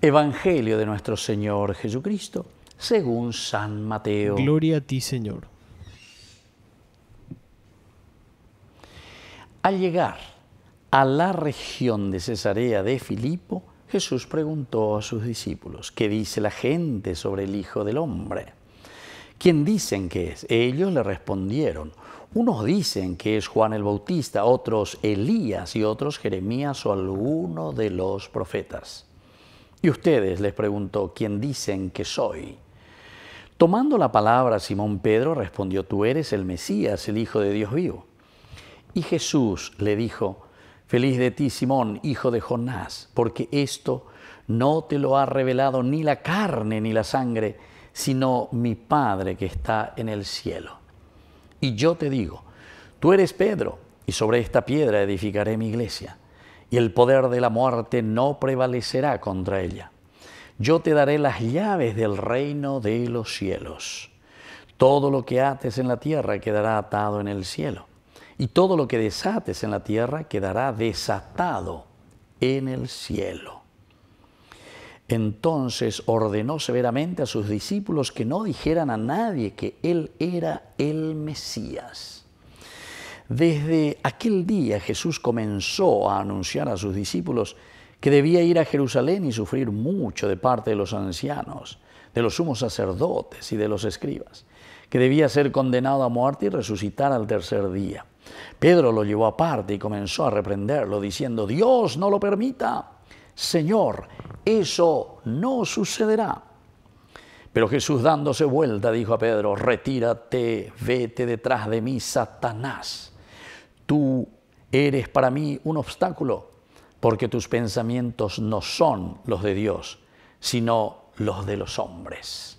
Evangelio de nuestro Señor Jesucristo, según San Mateo. Gloria a ti, Señor. Al llegar a la región de Cesarea de Filipo, Jesús preguntó a sus discípulos, ¿qué dice la gente sobre el Hijo del Hombre? ¿Quién dicen que es? Ellos le respondieron, unos dicen que es Juan el Bautista, otros Elías y otros Jeremías o alguno de los profetas. Y ustedes, les preguntó, ¿quién dicen que soy? Tomando la palabra, Simón Pedro respondió, tú eres el Mesías, el Hijo de Dios vivo. Y Jesús le dijo, feliz de ti, Simón, hijo de Jonás, porque esto no te lo ha revelado ni la carne ni la sangre, sino mi Padre que está en el cielo. Y yo te digo, tú eres Pedro, y sobre esta piedra edificaré mi iglesia y el poder de la muerte no prevalecerá contra ella. Yo te daré las llaves del reino de los cielos. Todo lo que ates en la tierra quedará atado en el cielo, y todo lo que desates en la tierra quedará desatado en el cielo. Entonces ordenó severamente a sus discípulos que no dijeran a nadie que él era el Mesías. Desde aquel día Jesús comenzó a anunciar a sus discípulos que debía ir a Jerusalén y sufrir mucho de parte de los ancianos, de los sumos sacerdotes y de los escribas, que debía ser condenado a muerte y resucitar al tercer día. Pedro lo llevó aparte y comenzó a reprenderlo, diciendo, Dios no lo permita, Señor, eso no sucederá. Pero Jesús dándose vuelta dijo a Pedro, retírate, vete detrás de mí, Satanás Tú eres para mí un obstáculo, porque tus pensamientos no son los de Dios, sino los de los hombres.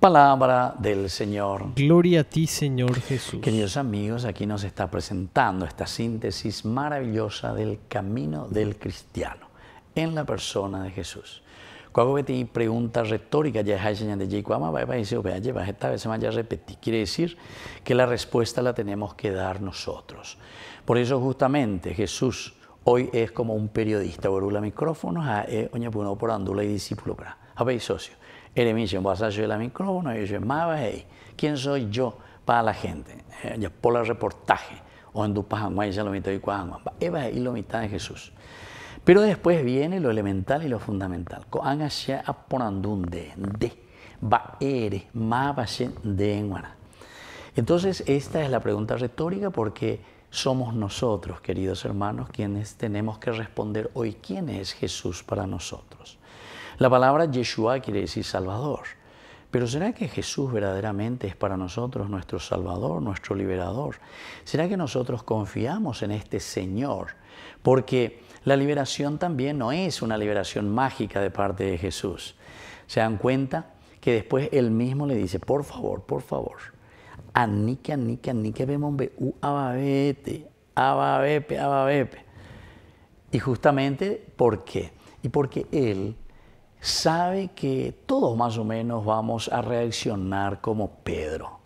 Palabra del Señor. Gloria a ti, Señor Jesús. Queridos amigos, aquí nos está presentando esta síntesis maravillosa del camino del cristiano en la persona de Jesús. Cuando te este pregunta retórica, ya es señal de ya va a decir, vea, lleva esta vez se más ya repetir Quiere decir que la respuesta la tenemos que dar nosotros. Por eso justamente Jesús hoy es como un periodista, borula micrófonos, a eh, oña puno pues por andula y discípulo. A ver, socio, eres mi vas a la micrófono, y yo más ¿quién soy yo para la gente? Ya eh, por la reportaje, o en tu paja, ya lo mitad y cuando, eva y eh, lo mitad de Jesús. Pero después viene lo elemental y lo fundamental. Entonces, esta es la pregunta retórica porque somos nosotros, queridos hermanos, quienes tenemos que responder hoy quién es Jesús para nosotros. La palabra Yeshua quiere decir Salvador. Pero ¿será que Jesús verdaderamente es para nosotros nuestro Salvador, nuestro liberador? ¿Será que nosotros confiamos en este Señor? Porque la liberación también no es una liberación mágica de parte de Jesús. ¿Se dan cuenta? Que después Él mismo le dice, por favor, por favor, anique, anique, Y justamente, ¿por qué? Y porque Él sabe que todos más o menos vamos a reaccionar como Pedro.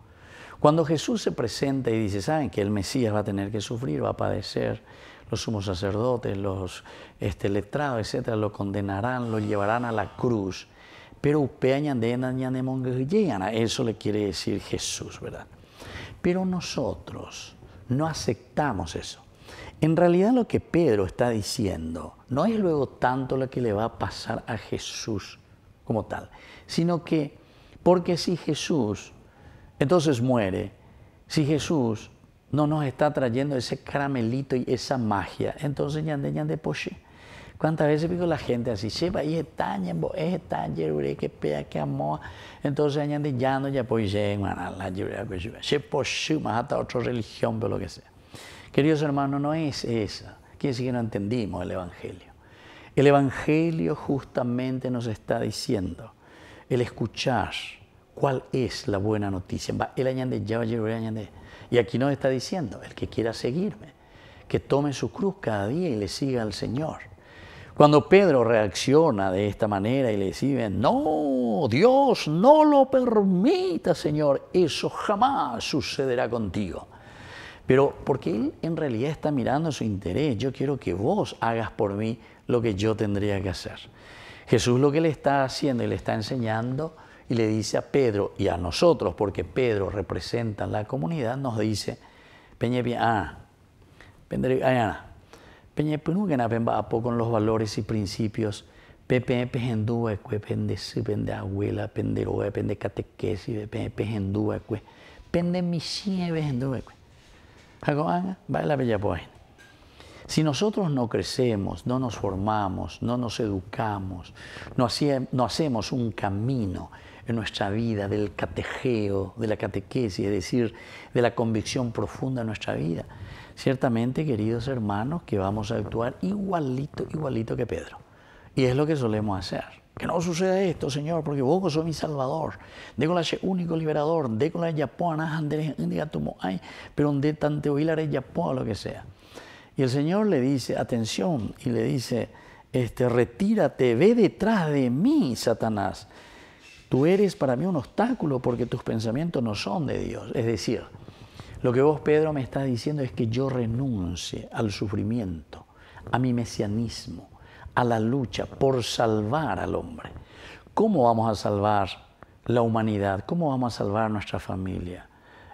Cuando Jesús se presenta y dice, saben que el Mesías va a tener que sufrir, va a padecer, los sumos sacerdotes, los este, letrados, etcétera, lo condenarán, lo llevarán a la cruz. Pero eso le quiere decir Jesús, ¿verdad? Pero nosotros no aceptamos eso. En realidad lo que Pedro está diciendo no es luego tanto lo que le va a pasar a Jesús como tal, sino que, porque si Jesús entonces muere, si Jesús no nos está trayendo ese caramelito y esa magia, entonces ñande de poche. ¿Cuántas veces digo la gente así? Sepa, y está, ñambo, está, que pea, que amor, Entonces ñande ya no ya pues, la se poche, más hasta otra religión, pero lo que sea. Queridos hermanos, no es esa. Quiere decir que no entendimos el Evangelio. El Evangelio justamente nos está diciendo el escuchar cuál es la buena noticia. Él Y aquí nos está diciendo, el que quiera seguirme, que tome su cruz cada día y le siga al Señor. Cuando Pedro reacciona de esta manera y le dice, no, Dios, no lo permita, Señor, eso jamás sucederá contigo. Pero porque Él en realidad está mirando su interés. Yo quiero que vos hagas por mí lo que yo tendría que hacer. Jesús lo que le está haciendo y le está enseñando y le dice a Pedro y a nosotros, porque Pedro representa la comunidad, nos dice, Peñe, ah, Peñe, a poco en los valores y principios, Pepe, Pejendúa, Pende, Pende, Abuela, que Pende, catequesi, Pende, Pejendúa, Pende, Misieve, Pejendúa, Pende, Ah, si nosotros no crecemos, no nos formamos, no nos educamos, no, hacemos un camino en nuestra vida del catejeo, de la catequesis, es decir, de la convicción profunda en nuestra vida, ciertamente, queridos hermanos, que vamos a actuar igualito, igualito que Pedro. Y es lo que solemos hacer. Que no suceda esto, Señor, porque vos sos mi salvador. De con único liberador, de con la tu ay, pero tanto tante la yapoa, lo que sea. Y el Señor le dice, atención, y le dice, este, retírate, ve detrás de mí, Satanás. Tú eres para mí un obstáculo porque tus pensamientos no son de Dios. Es decir, lo que vos, Pedro, me estás diciendo es que yo renuncie al sufrimiento, a mi mesianismo, a la lucha por salvar al hombre. ¿Cómo vamos a salvar la humanidad? ¿Cómo vamos a salvar nuestra familia?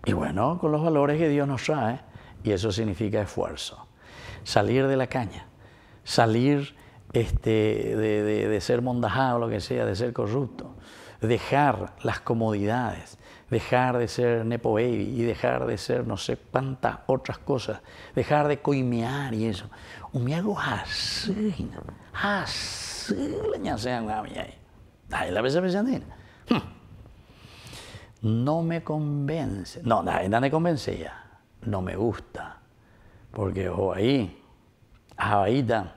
Y bueno, con los valores que Dios nos trae, y eso significa esfuerzo. Salir de la caña, salir este, de, de ser mondajado, lo que sea, de ser corrupto, dejar las comodidades, dejar de ser Nepo Baby y dejar de ser no sé cuántas otras cosas, dejar de coimear y eso. hago así, así la a mí ahí. Ahí la a No me convence, no, no me convence ya, no me gusta, porque o ahí, ahí está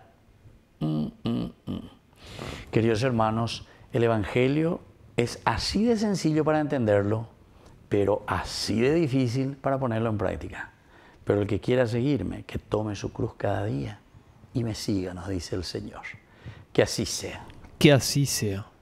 mm, mm, mm. Queridos hermanos, el Evangelio es así de sencillo para entenderlo pero así de difícil para ponerlo en práctica. Pero el que quiera seguirme, que tome su cruz cada día y me siga, nos dice el Señor. Que así sea. Que así sea.